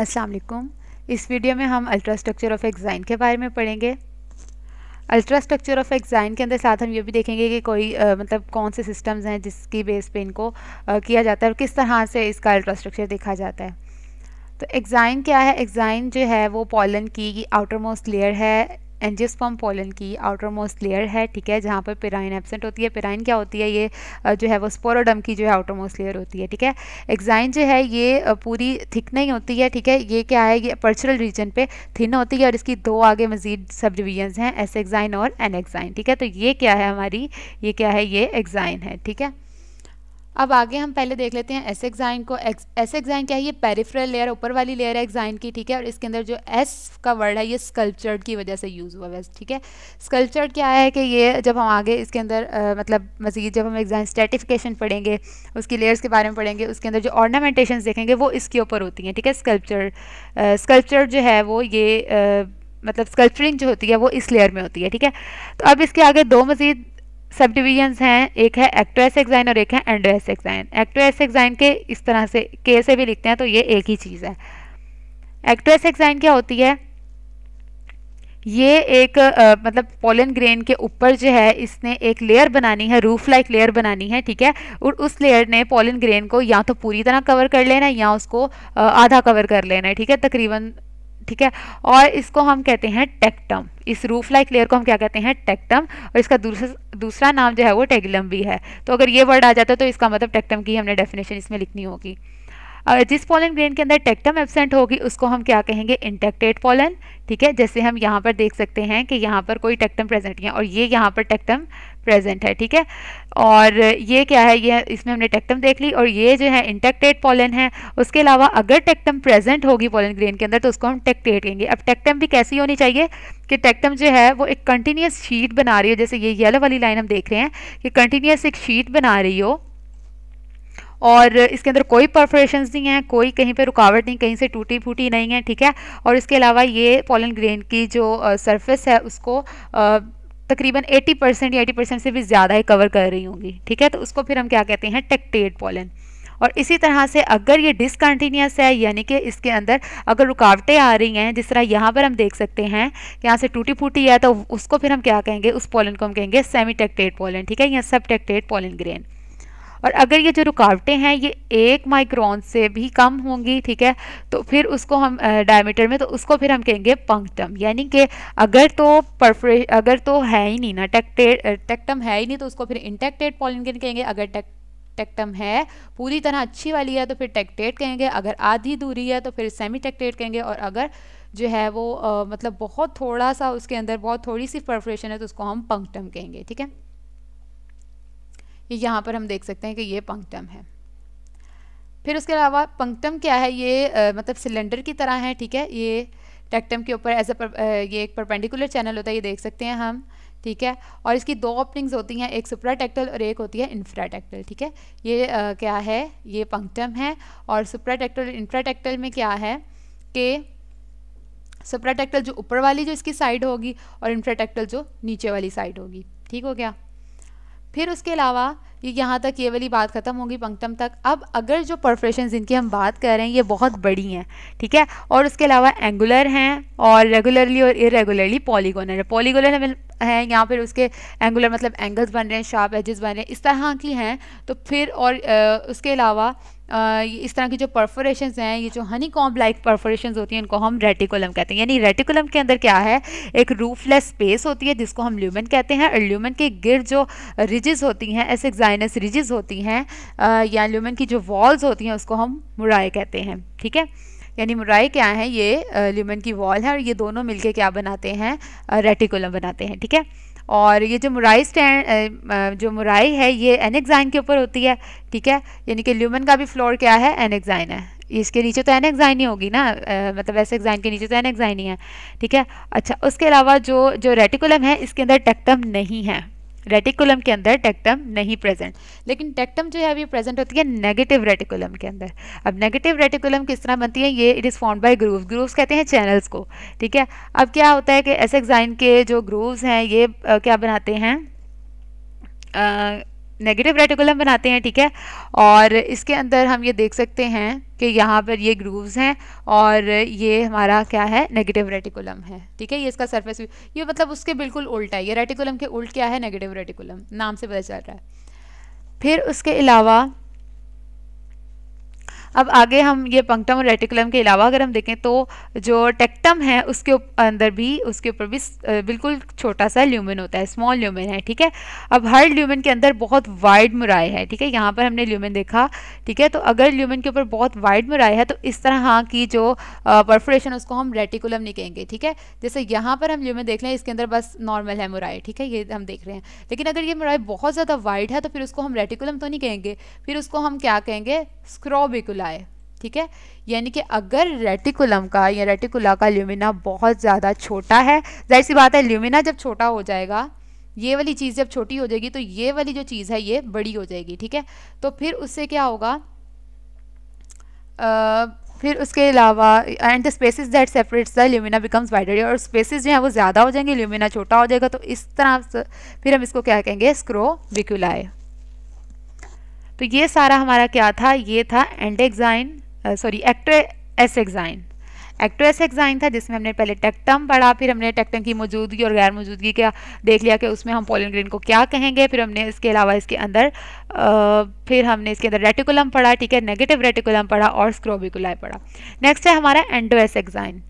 अस्सलाम वालेकुम इस वीडियो में हम अल्ट्रा स्ट्रक्चर ऑफ एक्साइन के बारे में पढ़ेंगे अल्ट्रा स्ट्रक्चर ऑफ एक्साइन के अंदर साथ हम ये भी देखेंगे कि कोई आ, मतलब कौन से सिस्टम्स हैं जिसकी बेस पे इनको आ, किया जाता है और किस तरह से इसका अल्ट्रा स्ट्रक्चर देखा जाता है तो एक्साइन क्या है एक्साइन जो है वो पॉलन की आउटर मोस्ट लेयर है एनजियसपम पोलन की आउटर मोस्ट लेयर है ठीक है जहाँ पर पिराइन एबसेंट होती है पिराइन क्या होती है ये जो है वो स्पोरोडम की जो है आउटर मोस्ट लेयर होती है ठीक है एग्जाइन जो है ये पूरी थिक नहीं होती है ठीक है ये क्या है ये पर्चरल रीजन पे थिन होती है और इसकी दो आगे मजीद सब डिवीजन हैं एस एग्जाइन और एन एग्जाइन ठीक है तो ये क्या है हमारी ये क्या है ये एग्जाइन है ठीक है अब आगे हम पहले देख लेते हैं एस एक्साइन को एस एक्साइन क्या है ये पेरिफ्रल लेयर ऊपर वाली लेयर है एक्साइन की ठीक है और इसके अंदर जो एस का वर्ड है ये स्कल्पचर्ड की वजह से यूज़ हुआ वैसे ठीक है स्कल्पचर्ड क्या है कि ये जब हम आगे इसके अंदर मतलब मज़ीद जब हम एग्जाइन स्टेटिफिकेशन पढ़ेंगे उसकी लेयर्स के बारे में पढ़ेंगे उसके अंदर जो ऑर्नामेंटेशन देखेंगे वो इसके ऊपर होती हैं ठीक है स्कल्पचर स्कल्पचर जो है वो ये आ, मतलब स्कल्पचरिंग जो होती है वो इस लेयर में होती है ठीक है तो अब इसके आगे दो मज़ीद सब डिविजन्स हैं एक है एक्टो एस एक्जाइन और एक है endo s endos ectosexine के इस तरह से के से भी लिखते हैं तो ये एक ही चीज़ है एक्टो एस एक्जाइन क्या होती है ये एक आ, मतलब पोलन ग्रेन के ऊपर जो है इसने एक लेयर बनानी है रूफ लाइक लेयर बनानी है ठीक है और उस लेयर ने पोलन ग्रेन को या तो पूरी तरह कवर कर लेना है या उसको आ, आधा कवर कर लेना है ठीक है तकरीबन ठीक है और इसको हम कहते हैं टेक्टम इस रूफ लाइक लेयर को हम क्या कहते हैं टेक्टम और इसका दूसरा दूसरा नाम जो है वो टेगलम भी है तो अगर ये वर्ड आ जाता है तो इसका मतलब टेक्टम की हमने डेफिनेशन इसमें लिखनी होगी और जिस पोलन ग्रेन के अंदर टेक्टम एबसेंट होगी उसको हम क्या कहेंगे इंटेक्टेड पोलन ठीक है जैसे हम यहाँ पर देख सकते हैं कि यहाँ पर कोई टेक्टम प्रेजेंट नहीं है और ये यहाँ पर टेक्टम प्रेजेंट है ठीक है और ये क्या है ये इसमें हमने टेक्टम देख ली और ये जो है इंटेक्टेड पॉलन है उसके अलावा अगर टेक्टम प्रेजेंट होगी पॉलन ग्रेन के अंदर तो उसको हम टेक्टेट कहेंगे अब टेक्टम भी कैसी होनी चाहिए कि टेक्टम जो है वो एक कंटिन्यूस शीट बना रही हो जैसे ये येलो वाली लाइन हम देख रहे हैं कि कंटिन्यूस एक शीट बना रही हो और इसके अंदर कोई परफ्रेशन नहीं है कोई कहीं पर रुकावट नहीं कहीं से टूटी फूटी नहीं है ठीक है और इसके अलावा ये पॉलन ग्रेन की जो सरफेस है उसको तकरीबन 80 परसेंट या एटी परसेंट से भी ज़्यादा ही कवर कर रही होंगी ठीक है तो उसको फिर हम क्या कहते हैं टेक्टेड पोलन और इसी तरह से अगर ये डिसकन्टीन्यूस है यानी कि इसके अंदर अगर रुकावटें आ रही हैं जिस तरह यहाँ पर हम देख सकते हैं कि यहाँ से टूटी फूटी है तो उसको फिर हम क्या कहेंगे उस पोलन को हम कहेंगे सेमी टेक्टेड पोलन ठीक है या सब टेक्टेड पोलन ग्रेन और अगर ये जो रुकावटें हैं ये एक माइक्रोन से भी कम होंगी ठीक है तो फिर उसको हम डायमीटर में तो उसको फिर हम कहेंगे पंक्टम यानी कि अगर तो परफ्रे अगर तो है ही नहीं ना टेक्टेड टेक्टम है ही नहीं तो उसको फिर इंटेक्टेड पॉलिंग कहेंगे अगर टेक टेक्टम है पूरी तरह अच्छी वाली है तो फिर टेक्टेट कहेंगे अगर आधी दूरी है तो फिर सेमी टेक्टेट कहेंगे और अगर जो है वो आ, मतलब बहुत थोड़ा सा उसके अंदर बहुत थोड़ी सी परफ्रेशन है तो उसको हम पंक्टम कहेंगे ठीक है ये यहाँ पर हम देख सकते हैं कि ये पंक्टम है फिर उसके अलावा पंक्टम क्या है ये आ, मतलब सिलेंडर की तरह है ठीक है ये टेक्टम के ऊपर एज अ ये एक परपेंडिकुलर चैनल होता है ये देख सकते हैं हम ठीक है और इसकी दो ओपनिंग्स होती हैं एक टेक्टल और एक होती है इन्फ्राटेक्टल ठीक है ये आ, क्या है ये पंक्टम है और सुप्राटैक्टल और इंफ्राटैक्टल में क्या है कि सुप्राटैक्टल जो ऊपर वाली जो इसकी साइड होगी और इन्फ्राटेक्टल जो नीचे वाली साइड होगी ठीक हो गया फिर उसके अलावा ये यहाँ तक ये वाली बात ख़त्म होगी पंक्तम तक अब अगर जो परफ्रेशन जिनकी हम बात कर रहे हैं ये बहुत बड़ी हैं ठीक है और उसके अलावा एंगुलर हैं और रेगुलरली और इरेगुलरली पॉलीगोनर है पॉलीगोनर हैं यहाँ पर उसके एंगुलर मतलब एंगल्स बन रहे हैं शार्प एजेस बन रहे हैं इस तरह की हैं तो फिर और आ, उसके अलावा इस तरह की जो परफोरेशन हैं ये जो हनी कॉम्ब लाइक परफोरेशन होती हैं इनको हम रेटिकुलम कहते हैं यानी रेटिकुलम के अंदर क्या है एक रूफलेस स्पेस होती है जिसको हम ल्यूमन कहते हैं और ल्यूमन के गिर जो रिजेस होती हैं एक्साइनस रिजेस होती हैं या ल्यूमन की जो वॉल्स होती हैं उसको हम मुराए कहते हैं ठीक है यानी मुराए क्या है ये ल्यूमन की वॉल है और ये दोनों मिलके क्या बनाते हैं रेटिकुलम बनाते हैं ठीक है और ये जो मुराई स्टैंड जो मुराई है ये एनेक्साइन के ऊपर होती है ठीक है यानी कि ल्यूमन का भी फ्लोर क्या है एनेक्साइन है इसके नीचे तो एनेक्साइन ही होगी ना आ, मतलब वैसे एग्जाइन के नीचे तो एनेक्साइन ही है ठीक है अच्छा उसके अलावा जो जो रेटिकुलम है इसके अंदर टेक्टम नहीं है रेटिकुलम के अंदर टेक्टम नहीं प्रेजेंट लेकिन टेक्टम जो है अभी प्रेजेंट होती है नेगेटिव रेटिकुलम के अंदर अब नेगेटिव रेटिकुलम किस तरह बनती है ये it is form by grooves grooves कहते हैं चैनल्स को ठीक है अब क्या होता है कि एसेक्साइन के जो ग्रूव्स हैं ये आ, क्या बनाते हैं नेगेटिव रेटिकुलम बनाते हैं ठीक है और इसके अंदर हम ये देख सकते हैं कि यहाँ पर ये ग्रूव्स हैं और ये हमारा क्या है नेगेटिव रेटिकुलम है ठीक है ये इसका सरफेस ये मतलब उसके बिल्कुल उल्टा है ये रेटिकुलम के उल्ट क्या है नेगेटिव रेटिकुलम नाम से पता चल रहा है फिर उसके अलावा अब आगे हम ये पंक्टम और रेटिकुलम के अलावा अगर हम देखें तो जो टेक्टम है उसके अंदर भी उसके ऊपर भी बिल्कुल छोटा सा ल्यूमन होता है स्मॉल ल्यूमन है ठीक है अब हर ल्यूमन के अंदर बहुत वाइड मुराए है ठीक है यहाँ पर हमने ल्यूमन देखा ठीक है तो अगर ल्यूमन के ऊपर बहुत वाइड मुराए है तो इस तरह हाँ, की जो परफोरेशन उसको हम रेटिकुलम नहीं कहेंगे ठीक है जैसे यहाँ पर हम ल्यूमेन देख लें इसके अंदर बस नॉर्मल है मुराई ठीक है ये हम देख रहे हैं लेकिन अगर ये मुराए बहुत ज़्यादा वाइड है तो फिर उसको हम रेटिकुलम तो नहीं कहेंगे फिर उसको हम क्या कहेंगे स्क्रॉबिकुलम खुला है ठीक है यानी कि अगर रेटिकुलम का या रेटिकुला का ल्यूमिना बहुत ज़्यादा छोटा है जाहिर सी बात है ल्यूमिना जब छोटा हो जाएगा ये वाली चीज़ जब छोटी हो जाएगी तो ये वाली जो चीज़ है ये बड़ी हो जाएगी ठीक है तो फिर उससे क्या होगा आ, फिर उसके अलावा and the spaces that separates the lumina becomes wider और स्पेसिस जो हैं वो ज़्यादा हो जाएंगे ल्यूमिना छोटा हो जाएगा तो इस तरह फिर हम इसको क्या कहेंगे स्क्रो विक्यूलाए तो ये सारा हमारा क्या था ये था endexine sorry ectexine ectexine था जिसमें हमने पहले टेक्टम पढ़ा फिर हमने टेक्टम की मौजूदगी और गैर मौजूदगी का देख लिया कि उसमें हम पोलिन ग्रीन को क्या कहेंगे फिर हमने इसके अलावा इसके अंदर आ, फिर हमने इसके अंदर रेटिकुलम पढ़ा ठीक है नेगेटिव रेटिकुलम पढ़ा और स्क्रोबिकुलाई पढ़ा नेक्स्ट है हमारा एंडो एसेक्साइन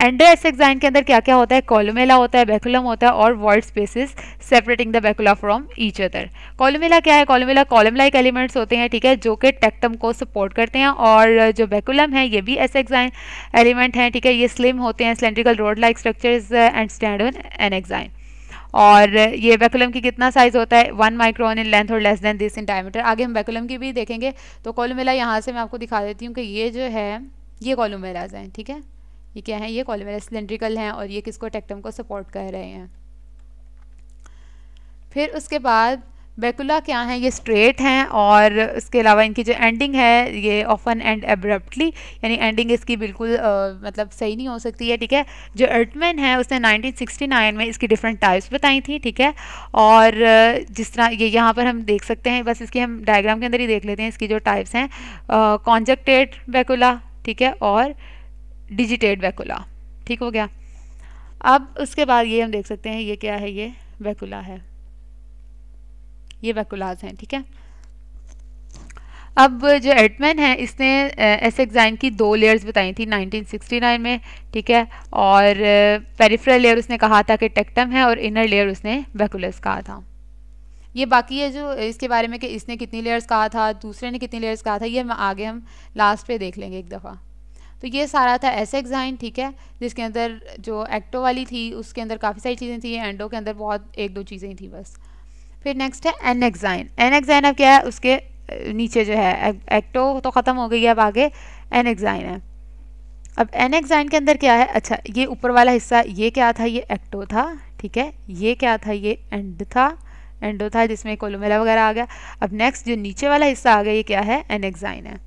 एंडो एक्साइन के अंदर क्या क्या होता है कॉलोमेला होता है बैकुलम होता है और word spaces separating the bacula from each other columella क्या है कॉलोमेला कॉलम लाइक एलिमेंट्स होते हैं ठीक है जो कि टेक्टम को सपोर्ट करते हैं और जो बैकुलम है ये भी एसेक्साइन एलिमेंट हैं ठीक है ये स्लिम होते हैं cylindrical rod like structure and stand nexine और ये बैकुलम की कितना साइज़ होता है वन माइक्रोन इन लेंथ और less than this in diameter आगे हम बैकुलम की भी देखेंगे तो कॉलोमेला यहाँ से मैं आपको दिखा देती हूँ कि ये जो है ये कॉलोमेलाज हैं ठीक है ये क्या है ये कॉलमेरा सिलेंड्रिकल हैं और ये किसको टेक्टम को सपोर्ट कर रहे हैं फिर उसके बाद बेकुला क्या हैं ये स्ट्रेट हैं और इसके अलावा इनकी जो एंडिंग है ये ऑफन एंड एब्रप्टली यानी एंडिंग इसकी बिल्कुल आ, मतलब सही नहीं हो सकती है ठीक है जो अर्टमैन है उसने 1969 में इसकी डिफरेंट टाइप्स बताई थी ठीक है और जिस तरह ये यहाँ पर हम देख सकते हैं बस इसकी हम डायग्राम के अंदर ही देख लेते हैं इसकी जो टाइप्स हैं कॉन्जक्टेड बेकुला ठीक है और डिजिटेड वैकुला ठीक हो गया अब उसके बाद ये हम देख सकते हैं ये क्या है ये वैकुला है ये वैकुलाज हैं ठीक है अब जो एडमैन है इसने एस एग्जाइन की दो लेयर्स बताई थी 1969 में ठीक है और पेरिफ्रल लेयर उसने कहा था कि टेक्टम है और इनर लेयर उसने वैकुलस कहा था ये बाकी है जो इसके बारे में कि इसने कितनी लेयर्स कहा था दूसरे ने कितनी लेयर्स कहा था ये हम आगे हम लास्ट पे देख लेंगे एक दफ़ा तो ये सारा था एग्जाइन ठीक है जिसके अंदर जो एक्टो वाली थी उसके अंदर काफ़ी सारी चीज़ें थी एंडो के अंदर बहुत एक दो चीज़ें थी बस फिर नेक्स्ट है एन एग्ज़ाइन एन एग्जाइन अब क्या है उसके नीचे जो है एक्टो तो ख़त्म हो गई है अब आगे एन एग्जाइन है अब एन एग्जाइन के अंदर क्या है अच्छा ये ऊपर वाला हिस्सा ये क्या था ये एक्टो था ठीक है ये क्या था ये एंड था एंडो था जिसमें कोलोमेला वगैरह आ गया अब नेक्स्ट जो नीचे वाला हिस्सा आ गया ये क्या है एनेक्साइन है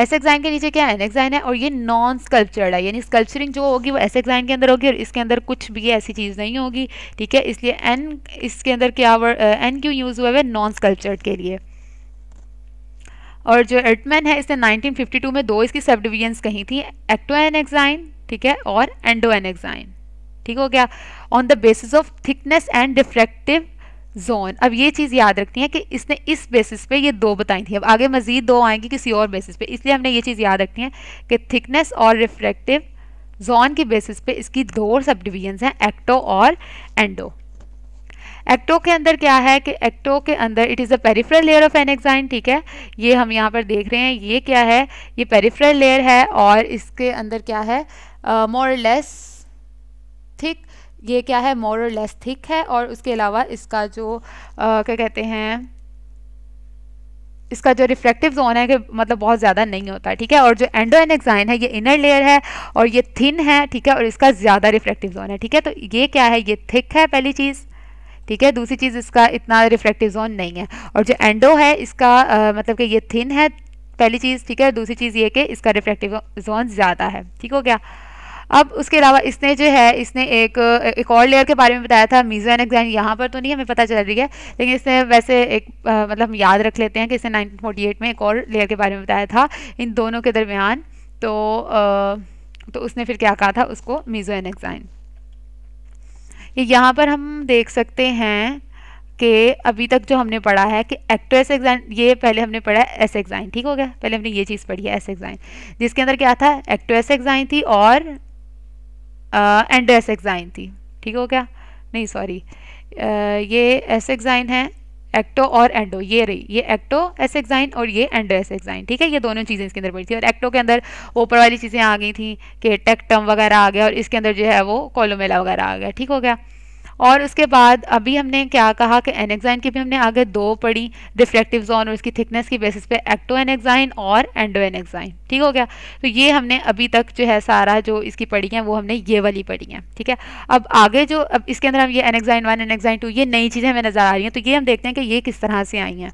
एस एक्साइन के नीचे क्या है एनेक्साइन है और ये नॉन स्कल्पचर्ड है यानी स्कल्पचरिंग जो होगी वो एक्साइन के अंदर होगी और इसके अंदर कुछ भी ऐसी चीज़ नहीं होगी ठीक है इसलिए एन इसके अंदर क्या एन क्यों यूज़ हुआ है नॉन स्कल्पचर्ड के लिए और जो एटमैन है इसने 1952 में दो इसकी सब डिवीजन्स कहीं थी एक्टो एनेक्साइन ठीक है और एंडो एनेक्साइन ठीक हो गया on the basis of thickness and diffractive zone अब ये चीज़ याद रखनी है कि इसने इस बेसिस पे ये दो बताई थी अब आगे मज़ीद दो आएंगी किसी और बेसिस पे इसलिए हमने ये चीज़ याद रखनी है कि थिकनेस और रिफ्रेक्टिव जोन की बेसिस पे इसकी दो सब डिवीजन्स हैं एक्टो और एंडो एक्टो के अंदर क्या है कि एक्टो के अंदर it is a peripheral layer of nexine ठीक है ये हम यहाँ पर देख रहे हैं ये क्या है ये पेरीफ्रल लेयर है और इसके अंदर क्या है मोर लेस थिक ये क्या है मोर और लेस थिक है और उसके अलावा इसका जो आ, क्या कहते हैं इसका जो रिफ्लेक्टिव जोन है कि मतलब बहुत ज़्यादा नहीं होता ठीक है और जो एंडो एनेक्साइन है ये इनर लेयर है और ये थिन है ठीक है और इसका ज़्यादा रिफ्लेक्टिव जोन है ठीक है तो ये क्या है ये थिक है पहली चीज़ ठीक है दूसरी चीज़ इसका इतना रिफ्लेक्टिव जोन नहीं है और जो एंडो है इसका आ, मतलब कि ये थिन है पहली चीज़ ठीक है दूसरी चीज़ ये कि इसका रिफ्लेक्टिव जोन ज़्यादा है ठीक हो गया अब उसके अलावा इसने जो है इसने एक एक और लेयर के बारे में बताया था मीज़ो एन एग्जाम यहाँ पर तो नहीं हमें पता चल रही है लेकिन इसने वैसे एक आ, मतलब हम याद रख लेते हैं कि इसने 1948 में एक और लेयर के बारे में बताया था इन दोनों के दरमियान तो आ, तो उसने फिर क्या कहा था उसको मीज़ो एन एग्जाम ये यहाँ पर हम देख सकते हैं कि अभी तक जो हमने पढ़ा है कि एक्टो एस एग्जाइन ये पहले हमने पढ़ा है एस एग्जाइन ठीक हो गया पहले हमने ये चीज़ पढ़ी है एस एग्जाइन जिसके अंदर क्या था एक्टो एस एग्जाइन थी और एंड एस एक्जाइन थी ठीक हो गया नहीं सॉरी uh, ये एस एक्जाइन है एक्टो और एंडो ये रही ये एक्टो एस एक्साइन और ये एंडो एस एक्साइन ठीक है ये दोनों चीज़ें इसके अंदर पड़ी थी और एक्टो के अंदर ऊपर वाली चीज़ें आ गई थी कि टेक्टम वगैरह आ गया और इसके अंदर जो है वो कॉलोमेला वगैरह आ गया ठीक हो गया और उसके बाद अभी हमने क्या कहा कि एनेक्साइन की भी हमने आगे दो पढ़ी रिफ्लेक्टिव जोन और उसकी थिकनेस की बेसिस पे एक्टो एनेक्साइन और एंडो एनेक्साइन ठीक हो गया तो ये हमने अभी तक जो है सारा जो इसकी पढ़ी है वो हमने ये वाली पढ़ी है ठीक है अब आगे जो अब इसके अंदर हम ये एनेक्साइन वन एनेक्साइन टू ये नई चीज़ें हमें नज़र आ रही हैं तो ये हम देखते हैं कि ये किस तरह से आई हैं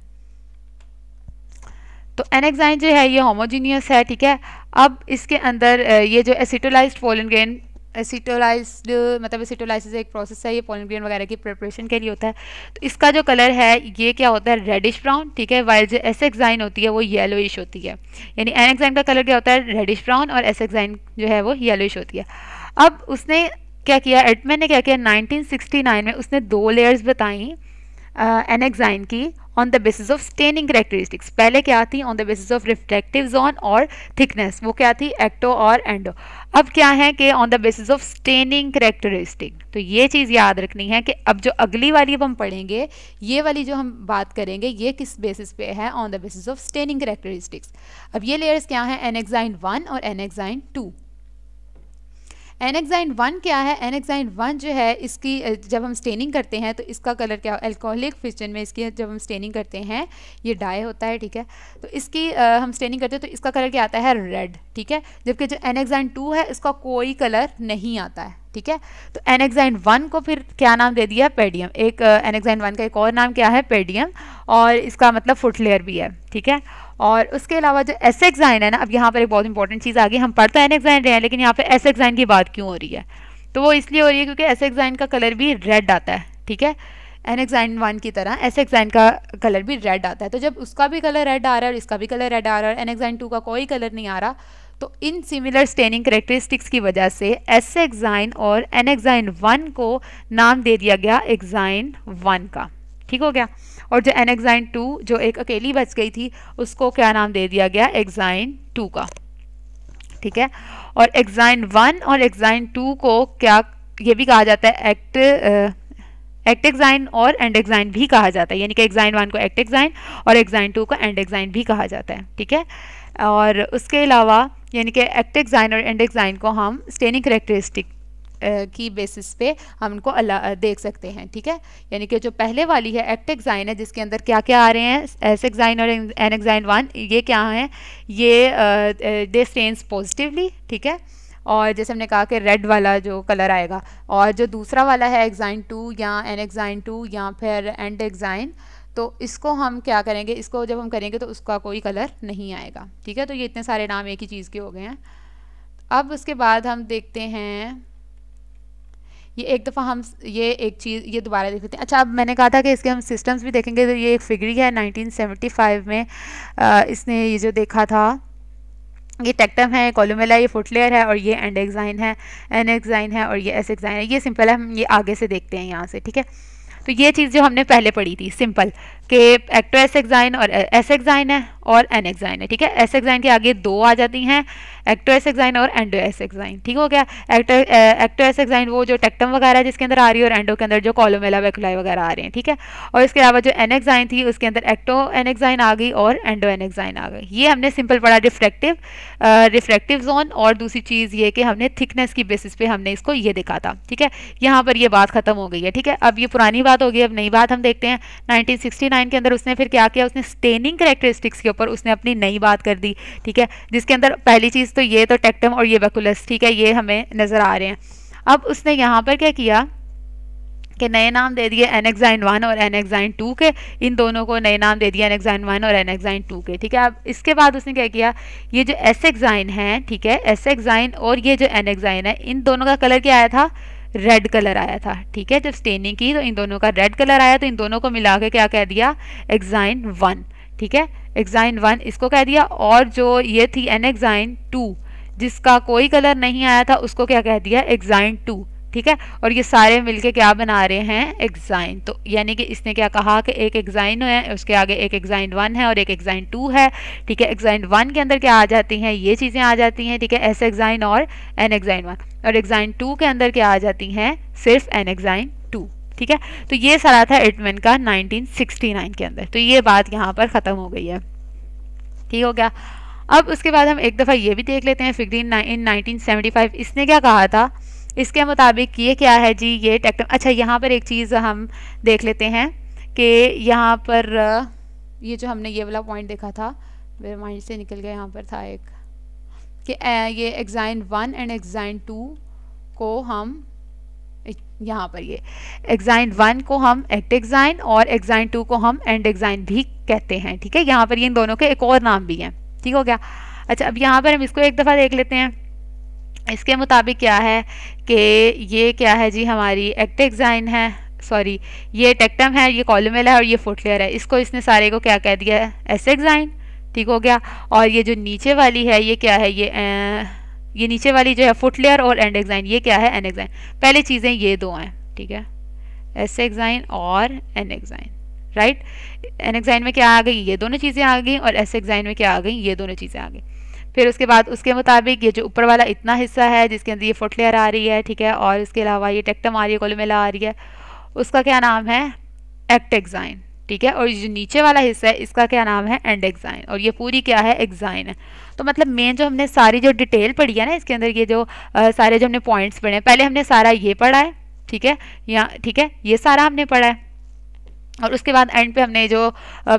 तो एनेक्साइन जो है ये होमोजीनियस है ठीक है अब इसके अंदर ये जो एसिटोलाइज्ड फोलिन ग्रेन एसिटोलाइज्ड मतलब एसिटोलाइसिस एक प्रोसेस है ये पॉलिग्रीन वगैरह की प्रिपरेशन के लिए होता है तो इसका जो कलर है ये क्या होता है रेडिश ब्राउन ठीक है वाइल जो एसेक्साइन होती है वो येलोइश होती है यानी एक्साइन का कलर क्या होता है रेडिश ब्राउन और एसेक्साइन जो है वो येलोइश होती है अब उसने क्या किया एडमेन ने क्या किया नाइन में उसने दो लेयर्स बताई एनेक्साइन की on the basis of staining characteristics पहले क्या थी on the basis of reflective zone और थिकनेस वो क्या थी एक्टो और एंडो अब क्या है कि on the basis of staining characteristic तो ये चीज़ याद रखनी है कि अब जो अगली वाली अब हम पढ़ेंगे ये वाली जो हम बात करेंगे ये किस बेसिस पे है on the basis of staining characteristics अब ये लेयर्स क्या हैं एनेक्साइन वन और एनेक्साइन टू एनेक्साइन वन क्या है एनेक्साइन वन जो है इसकी जब हम स्टेनिंग करते हैं तो इसका कलर क्या अल्कोहलिक फिशन में इसकी जब हम स्टेनिंग करते हैं ये डाई होता है ठीक है तो इसकी आ, हम स्टेनिंग करते हैं तो इसका कलर क्या आता है रेड ठीक है जबकि जो एनेक्साइन टू है इसका कोई कलर नहीं आता है ठीक है तो एनेक्साइन वन को फिर क्या नाम दे दिया पेडियम एक एनेक्साइन वन का एक और नाम क्या है पेडियम और इसका मतलब फुटलेयर भी है ठीक है और उसके अलावा जो एसेक्साइन है ना अब यहाँ पर एक बहुत इंपॉर्टेंट चीज़ आ गई हम पढ़ते तो एनेक्साइन रहे हैं लेकिन यहाँ पर एसेक्साइन की बात क्यों हो रही है तो वो इसलिए हो रही है क्योंकि एसेक्साइन का कलर भी रेड आता है ठीक है एनेक्साइन वन की तरह एसेक्साइन का कलर भी रेड आता है तो जब उसका भी कलर रेड आ रहा है और इसका भी कलर रेड आ रहा है और एनेक्साइन टू का कोई कलर नहीं आ रहा तो इन सिमिलर स्टेनिंग करेक्टरिस्टिक्स की वजह से एस एग्जाइन और एन एग्जाइन वन को नाम दे दिया गया एग्जाइन वन का ठीक हो गया और जो एन एग्जाइन टू जो एक अकेली बच गई थी उसको क्या नाम दे दिया गया एग्जाइन टू का ठीक है और एग्जाइन वन और एग्जाइन टू को क्या ये भी कहा जाता है एक्ट एक्ट एग्जाइन और एंड एग्जाइन भी कहा जाता है यानी कि एग्जाइन वन को एक्ट एग्जाइन और एग्जाइन टू को एंड एग्जाइन भी कहा जाता है ठीक है और उसके अलावा यानी कि एक्टेक्साइन और एंडेक्साइन को हम स्टेनिंग करेक्टरिस्टिक की बेसिस पे हम इनको देख सकते हैं ठीक है यानी कि जो पहले वाली है एक्टेक्साइन है जिसके अंदर क्या क्या आ रहे हैं एस एक्साइन और एनेक्साइन वन ये क्या हैं ये दे स्टेन्स पॉजिटिवली ठीक है और जैसे हमने कहा कि रेड वाला जो कलर आएगा और जो दूसरा वाला है एग्जाइन टू या एन एग्जाइन टू या फिर एंड एग्जाइन तो इसको हम क्या करेंगे इसको जब हम करेंगे तो उसका कोई कलर नहीं आएगा ठीक है तो ये इतने सारे नाम एक ही चीज़ के हो गए हैं अब उसके बाद हम देखते हैं ये एक दफ़ा हम ये एक चीज़ ये दोबारा देख लेते हैं अच्छा अब मैंने कहा था कि इसके हम सिस्टम्स भी देखेंगे तो ये एक फिगरी है 1975 में आ, इसने ये जो देखा था ये टेक्टम है कॉलोमेला ये फुटलेयर है और ये एंड एग्जाइन है एन एक्जाइन है और ये एस एक्साइन है ये सिंपल है हम ये आगे से देखते हैं यहाँ से ठीक है तो ये चीज़ जो हमने पहले पढ़ी थी सिंपल कि एक्टो एसेक्साइन और एस एसेक्साइन है और एनेक्साइन है ठीक है एस एक्साइन के आगे दो आ जाती हैं एक्टो एस एक्साइन और एंडो एस एक्साइन ठीक हो गया एक्टो एक्टो एस एक्साइन वो जो टेक्टम वगैरह है जिसके अंदर आ रही है और एंडो के अंदर जो कॉलोमेला वेकुलाई वगैरह आ रहे हैं ठीक है और इसके अलावा जो एनेक्साइन थी उसके अंदर एक्टो एक्साइन आ गई और एंडो एक्साइन आ गई ये हमने सिंपल पढ़ा रिफ्लेक्टिव रिफ्लेक्टिव जोन और दूसरी चीज़ ये कि हमने थिकनेस की बेसिस पे हमने इसको ये देखा था ठीक है यहाँ पर ये बात ख़त्म हो गई है ठीक है अब ये पुरानी बात हो गई अब नई बात हम देखते हैं नाइनटीन के अंदर उसने फिर क्या किया उसने स्टेनिंग करेक्टरिस्टिक्स के ऊपर उसने अपनी नई बात कर दी ठीक है जिसके अंदर पहली चीज़ तो ये तो टेक्टम और ये वेकुलस ठीक है ये हमें नज़र आ रहे हैं अब उसने यहाँ पर क्या किया के नए नाम दे दिए एनेक्साइन वन और एनेक्साइन टू के इन दोनों को नए नाम दे दिए एनेक्साइन वन और एनेक्साइन टू के ठीक है अब इसके बाद उसने क्या किया ये जो एस एक्साइन है ठीक है एस एक्साइन और ये जो एनेक्साइन है इन दोनों का कलर क्या आया था रेड कलर आया था ठीक है जब स्टेनिंग की तो इन दोनों का रेड कलर आया तो इन दोनों को मिला के क्या कह दिया एक्साइन वन ठीक है एक्साइन वन इसको कह दिया और जो ये थी एन एक्साइन टू जिसका कोई कलर नहीं आया था उसको क्या कह दिया एक्साइन टू ठीक है और ये सारे मिलके क्या बना रहे हैं एक्साइन तो यानी कि इसने क्या कहा कि एक एक्साइन है उसके आगे एक एक्साइन वन है और एक एक्साइन टू है ठीक है एक्साइन वन के अंदर क्या आ जाती हैं ये चीज़ें आ जाती हैं ठीक है एस एक्साइन और एन एक्साइन वन और एक्साइन टू के अंदर क्या आ जाती हैं सिर्फ एन एक्साइन टू ठीक है तो ये सारा था एडमिन का 1969 के अंदर तो ये बात यहाँ पर ख़त्म हो गई है ठीक हो गया अब उसके बाद हम एक दफ़ा ये भी देख लेते हैं फिग्रीन इन 1975 इसने क्या कहा था इसके मुताबिक ये क्या है जी ये टेक्टम अच्छा यहाँ पर एक चीज़ हम देख लेते हैं कि यहाँ पर ये जो हमने ये वाला पॉइंट देखा था मेरे माइंड से निकल गया यहाँ पर था एक कि ये exine one and exine two को हम यहाँ पर ये एग्जाइन वन को हम एक्ट एग्जाइन और एग्जाइन टू को हम एंड एग्जाइन भी कहते हैं ठीक है यहाँ पर ये इन दोनों के एक और नाम भी हैं ठीक हो गया अच्छा अब यहाँ पर हम इसको एक दफ़ा देख लेते हैं इसके मुताबिक क्या है कि ये क्या है जी हमारी एक्ट एग्जाइन है सॉरी ये टेक्टम है ये कॉलमेल है और ये फुटलेयर है इसको इसने सारे को क्या कह दिया है एस एग्जाइन ठीक हो गया और ये जो नीचे वाली है ये क्या है ये ये नीचे वाली जो है फुट लेयर और एंड एग्जाइन ये क्या है एन एग्जाइन पहले चीज़ें ये दो हैं ठीक है एस एग्जाइन और nexine right nexine में क्या आ गई ये दोनों चीज़ें आ गई और एस एग्जाइन में क्या आ गई ये दोनों चीज़ें आ गई फिर उसके बाद उसके मुताबिक ये जो ऊपर वाला इतना हिस्सा है जिसके अंदर ये फुट लेयर आ रही है ठीक है और इसके अलावा ये टेक्टम आ रही है कोलमेला आ रही है उसका क्या नाम है एक्ट एग्जाइन ठीक है और जो नीचे वाला हिस्सा है इसका क्या नाम है एंड एग्जाइन और ये पूरी क्या है एग्जाइन है तो मतलब मेन जो हमने सारी जो डिटेल पढ़ी है ना इसके अंदर ये जो आ, सारे जो हमने पॉइंट्स पढ़े हैं पहले हमने सारा ये पढ़ा है ठीक है यहाँ ठीक है ये सारा हमने पढ़ा है और उसके बाद एंड पे हमने जो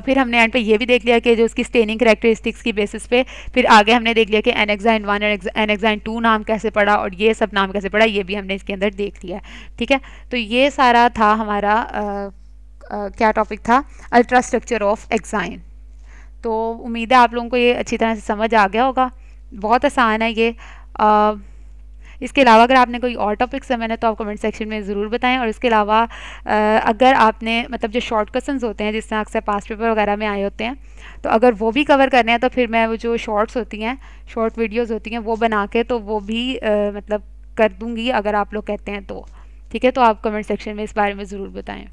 फिर हमने एंड पे ये भी देख लिया कि जो उसकी स्टेनिंग करेक्टरिस्टिक्स की बेसिस पे फिर आगे हमने देख लिया कि एनएक्साइन वन एनएक्साइन टू नाम कैसे पढ़ा और ये सब नाम कैसे पढ़ा ये भी हमने इसके अंदर देख लिया ठीक है तो ये सारा था हमारा आ, क्या टॉपिक था अल्ट्रा स्ट्रक्चर ऑफ एक्साइन तो उम्मीद है आप लोगों को ये अच्छी तरह से समझ आ गया होगा बहुत आसान है ये आ, इसके अलावा अगर आपने कोई और टॉपिक समझना तो आप कमेंट सेक्शन में ज़रूर बताएं और इसके अलावा अगर आपने मतलब जो शॉर्ट क्वेश्चन होते हैं जिस तरह अक्सर पास पेपर वगैरह में आए होते हैं तो अगर वो भी कवर करने हैं तो फिर मैं वो जो शॉर्ट्स होती हैं शॉर्ट वीडियोज़ होती हैं वो बना के तो वो भी आ, मतलब कर दूँगी अगर आप लोग कहते हैं तो ठीक है तो आप कमेंट सेक्शन में इस बारे में ज़रूर बताएँ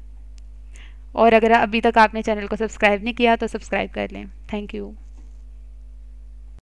और अगर अभी तक आपने चैनल को सब्सक्राइब नहीं किया तो सब्सक्राइब कर लें थैंक यू